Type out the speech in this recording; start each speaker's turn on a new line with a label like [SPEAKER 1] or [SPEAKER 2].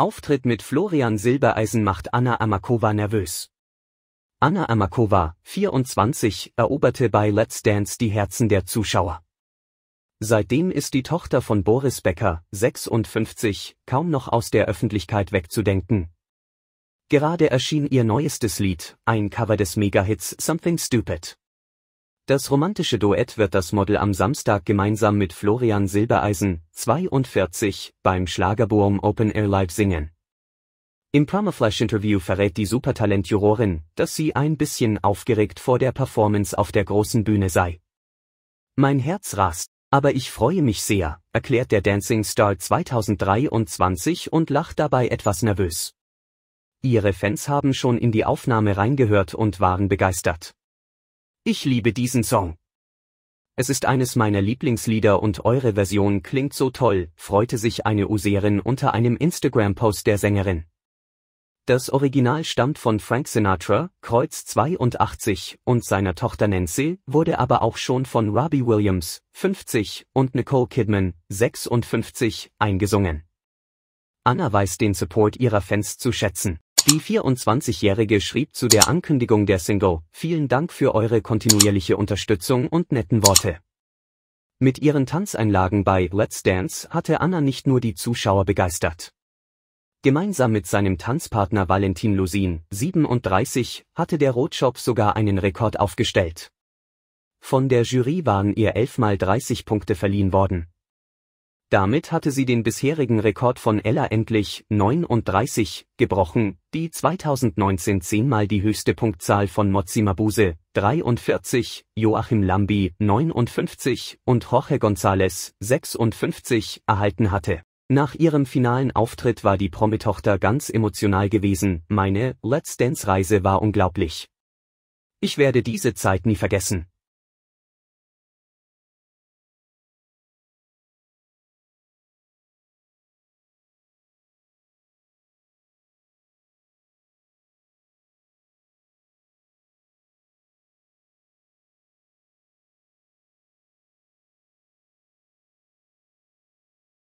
[SPEAKER 1] Auftritt mit Florian Silbereisen macht Anna Amakova nervös. Anna Amakova, 24, eroberte bei Let's Dance die Herzen der Zuschauer. Seitdem ist die Tochter von Boris Becker, 56, kaum noch aus der Öffentlichkeit wegzudenken. Gerade erschien ihr neuestes Lied, ein Cover des Megahits Something Stupid. Das romantische Duett wird das Model am Samstag gemeinsam mit Florian Silbereisen, 42, beim Schlagerboom Open Air Live singen. Im promaflash interview verrät die Supertalent-Jurorin, dass sie ein bisschen aufgeregt vor der Performance auf der großen Bühne sei. Mein Herz rast, aber ich freue mich sehr, erklärt der Dancing Star 2023 und lacht dabei etwas nervös. Ihre Fans haben schon in die Aufnahme reingehört und waren begeistert. Ich liebe diesen Song. Es ist eines meiner Lieblingslieder und eure Version klingt so toll, freute sich eine Userin unter einem Instagram-Post der Sängerin. Das Original stammt von Frank Sinatra, Kreuz 82, und seiner Tochter Nancy, wurde aber auch schon von Robbie Williams, 50, und Nicole Kidman, 56, eingesungen. Anna weiß den Support ihrer Fans zu schätzen. Die 24-Jährige schrieb zu der Ankündigung der Single, vielen Dank für eure kontinuierliche Unterstützung und netten Worte. Mit ihren Tanzeinlagen bei Let's Dance hatte Anna nicht nur die Zuschauer begeistert. Gemeinsam mit seinem Tanzpartner Valentin Lusin, 37, hatte der Rotschopf sogar einen Rekord aufgestellt. Von der Jury waren ihr 11 mal 30 Punkte verliehen worden, damit hatte sie den bisherigen Rekord von Ella endlich 39 gebrochen, die 2019 zehnmal die höchste Punktzahl von Mozzi Mabuse 43, Joachim Lambi 59 und Jorge González 56 erhalten hatte. Nach ihrem finalen Auftritt war die Prometochter ganz emotional gewesen, meine Let's Dance Reise war unglaublich. Ich werde diese Zeit nie vergessen.